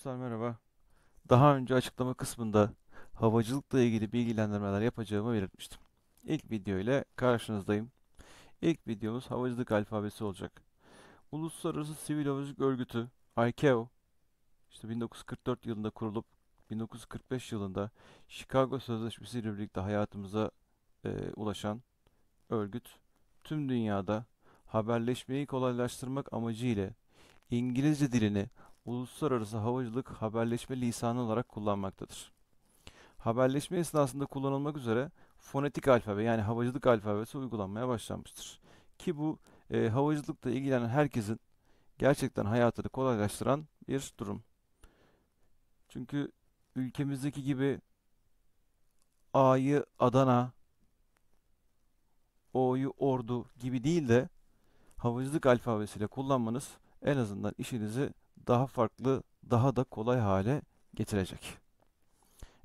Dostlar merhaba. Daha önce açıklama kısmında havacılıkla ilgili bilgilendirmeler yapacağımı belirtmiştim. İlk video ile karşınızdayım. İlk videomuz havacılık alfabesi olacak. Uluslararası Sivil Havacılık Örgütü ICAO işte 1944 yılında kurulup 1945 yılında Chicago Sözleşmesi ile birlikte hayatımıza e, ulaşan örgüt tüm dünyada haberleşmeyi kolaylaştırmak amacıyla İngilizce dilini uluslararası havacılık haberleşme lisanı olarak kullanmaktadır. Haberleşme esnasında kullanılmak üzere fonetik alfabe yani havacılık alfabesi uygulanmaya başlanmıştır. Ki bu e, havacılıkla ilgilenen herkesin gerçekten hayatını kolaylaştıran bir durum. Çünkü ülkemizdeki gibi A'yı Adana, O'yu Ordu gibi değil de havacılık alfabesiyle kullanmanız en azından işinizi daha farklı, daha da kolay hale getirecek.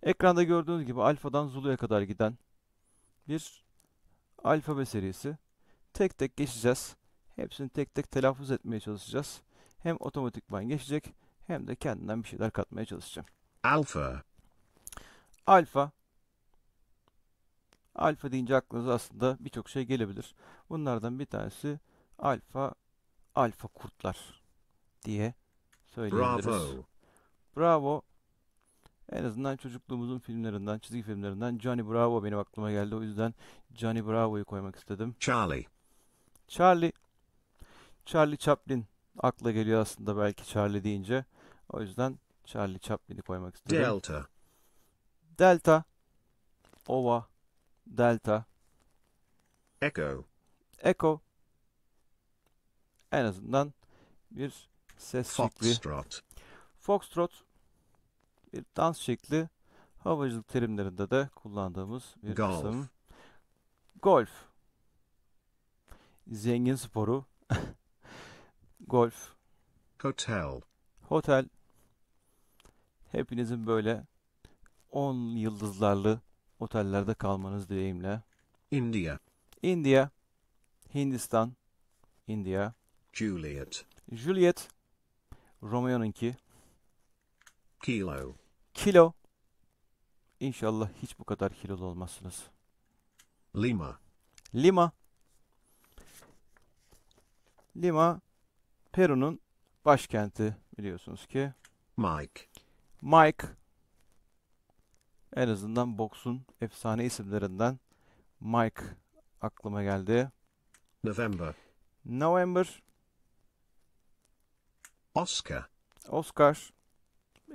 Ekranda gördüğünüz gibi alfadan Zulu'ya kadar giden bir alfabe serisi. Tek tek geçeceğiz. Hepsini tek tek telaffuz etmeye çalışacağız. Hem otomatikman geçecek hem de kendinden bir şeyler katmaya çalışacağım. Alfa. Alfa. Alfa deyince aklınıza aslında birçok şey gelebilir. Bunlardan bir tanesi alfa, alfa kurtlar diye söyleyebiliriz. Bravo. Bravo. En azından çocukluğumuzun filmlerinden, çizgi filmlerinden Johnny Bravo benim aklıma geldi. O yüzden Johnny Bravo'yu koymak istedim. Charlie. Charlie. Charlie Chaplin akla geliyor aslında belki Charlie deyince. O yüzden Charlie Chaplin'i koymak istedim. Delta. Delta. Ova. Delta. Echo. Echo. En azından bir ses Foxtrot. şekli. Foxtrot bir dans şekli havacılık terimlerinde de kullandığımız bir Golf. kısım. Golf. Zengin sporu. Golf. Hotel. Hotel. Hepinizin böyle 10 yıldızlarlı otellerde kalmanız dileğimle. India. India. Hindistan. India. Juliet. Juliet. Romeo'nunki. Kilo. Kilo. İnşallah hiç bu kadar kilolu olmazsınız. Lima. Lima. Lima Peru'nun başkenti biliyorsunuz ki. Mike. Mike. En azından boksun efsane isimlerinden Mike aklıma geldi. November. November. Oscar. Oscar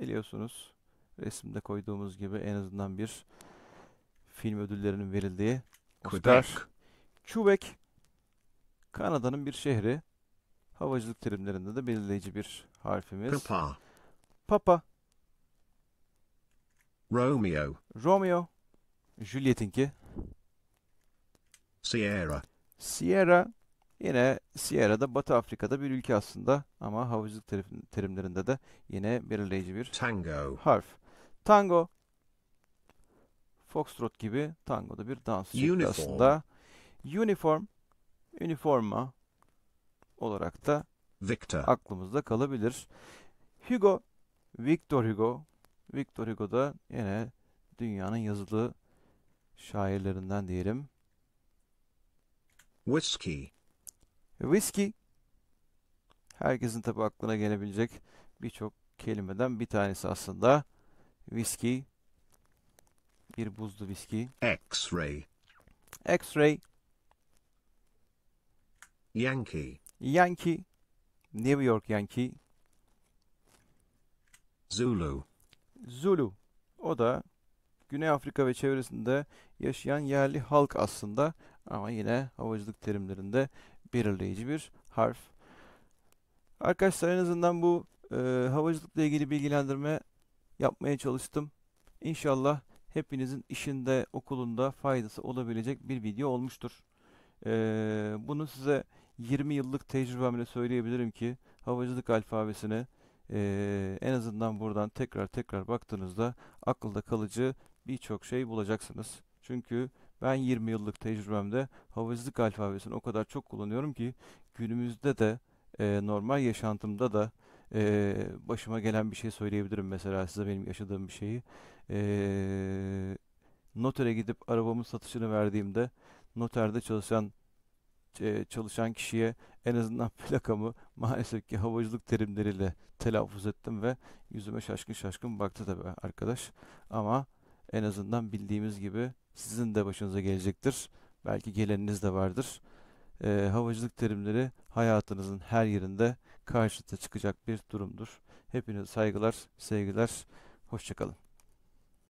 biliyorsunuz resimde koyduğumuz gibi en azından bir film ödüllerinin verildiği Oscar. Quebec. Kanada'nın bir şehri. Havacılık terimlerinde de belirleyici bir harfimiz. Papa. Papa. Romeo. Romeo. Juliet'inki. Sierra. Sierra. Yine Sierra'da Batı Afrika'da bir ülke aslında ama havacılık terimlerinde de yine belirleyici bir Tango. harf. Tango. Foxtrot gibi tango'da bir dans şekli aslında. Uniform, üniforma olarak da Victor. aklımızda kalabilir. Hugo, Victor Hugo. Victor Hugo da yine dünyanın yazılı şairlerinden diyelim. Whiskey. Whisky herkesin tabi aklına gelebilecek birçok kelimeden bir tanesi aslında. Whisky bir buzlu viski. X-ray. X-ray. Yankee. Yankee. New York Yankee. Zulu. Zulu. O da Güney Afrika ve çevresinde yaşayan yerli halk aslında ama yine havacılık terimlerinde belirleyici bir harf. Arkadaşlar en azından bu e, havacılıkla ilgili bilgilendirme yapmaya çalıştım. İnşallah hepinizin işinde, okulunda faydası olabilecek bir video olmuştur. E, bunu size 20 yıllık tecrübemle söyleyebilirim ki havacılık alfabesini e, en azından buradan tekrar tekrar baktığınızda akılda kalıcı birçok şey bulacaksınız. Çünkü ben 20 yıllık tecrübemde havacılık alfabesini o kadar çok kullanıyorum ki günümüzde de e, normal yaşantımda da e, başıma gelen bir şey söyleyebilirim mesela size benim yaşadığım bir şeyi. E, notere gidip arabamın satışını verdiğimde noterde çalışan e, çalışan kişiye en azından plakamı maalesef ki havacılık terimleriyle telaffuz ettim ve yüzüme şaşkın şaşkın baktı tabii arkadaş ama en azından bildiğimiz gibi sizin de başınıza gelecektir. Belki geleniniz de vardır. E, havacılık terimleri hayatınızın her yerinde karşınıza çıkacak bir durumdur. Hepinize saygılar, sevgiler, hoşçakalın.